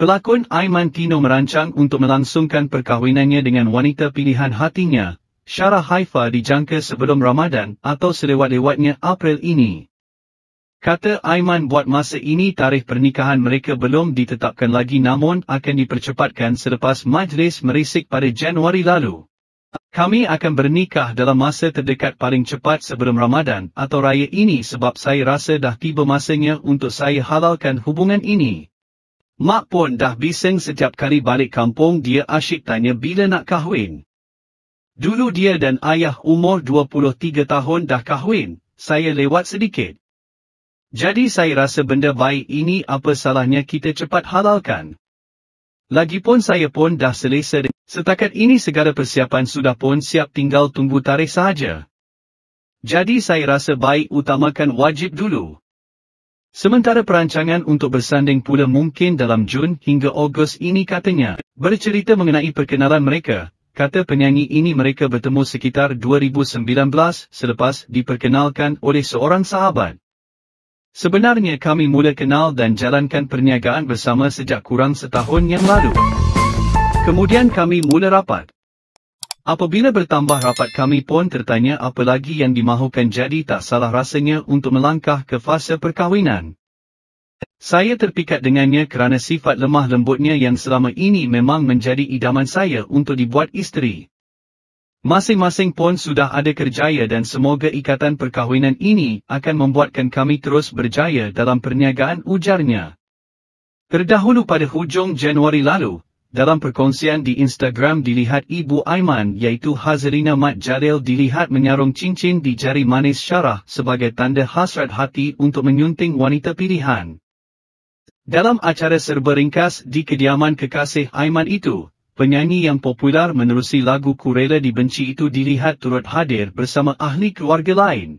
Pelakon Aiman Tino merancang untuk melangsungkan perkahwinannya dengan wanita pilihan hatinya, Syarah Haifa dijangka sebelum Ramadan atau selewat-lewatnya April ini. Kata Aiman buat masa ini tarikh pernikahan mereka belum ditetapkan lagi namun akan dipercepatkan selepas majlis merisik pada Januari lalu. Kami akan bernikah dalam masa terdekat paling cepat sebelum Ramadan atau raya ini sebab saya rasa dah tiba masanya untuk saya halalkan hubungan ini. Mak pun dah bising setiap kali balik kampung dia asyik tanya bila nak kahwin. Dulu dia dan ayah umur 23 tahun dah kahwin, saya lewat sedikit. Jadi saya rasa benda baik ini apa salahnya kita cepat halalkan. Lagipun saya pun dah selesa Setakat ini segala persiapan sudah pun siap tinggal tunggu tarikh sahaja. Jadi saya rasa baik utamakan wajib dulu. Sementara perancangan untuk bersanding pula mungkin dalam Jun hingga Ogos ini katanya, bercerita mengenai perkenalan mereka, kata penyanyi ini mereka bertemu sekitar 2019 selepas diperkenalkan oleh seorang sahabat. Sebenarnya kami mula kenal dan jalankan perniagaan bersama sejak kurang setahun yang lalu. Kemudian kami mula rapat. Apabila bertambah rapat kami pun tertanya apa lagi yang dimahukan jadi tak salah rasanya untuk melangkah ke fasa perkahwinan. Saya terpikat dengannya kerana sifat lemah lembutnya yang selama ini memang menjadi idaman saya untuk dibuat isteri. Masing-masing pun sudah ada kerjaya dan semoga ikatan perkahwinan ini akan membuatkan kami terus berjaya dalam perniagaan ujarnya. Terdahulu pada hujung Januari lalu, dalam perkongsian di Instagram dilihat Ibu Aiman iaitu Hazrina Mat Jalil dilihat menyarung cincin di jari manis syarah sebagai tanda hasrat hati untuk menyunting wanita pilihan. Dalam acara serberingkas di kediaman kekasih Aiman itu, penyanyi yang popular menerusi lagu Kurela Dibenci itu dilihat turut hadir bersama ahli keluarga lain.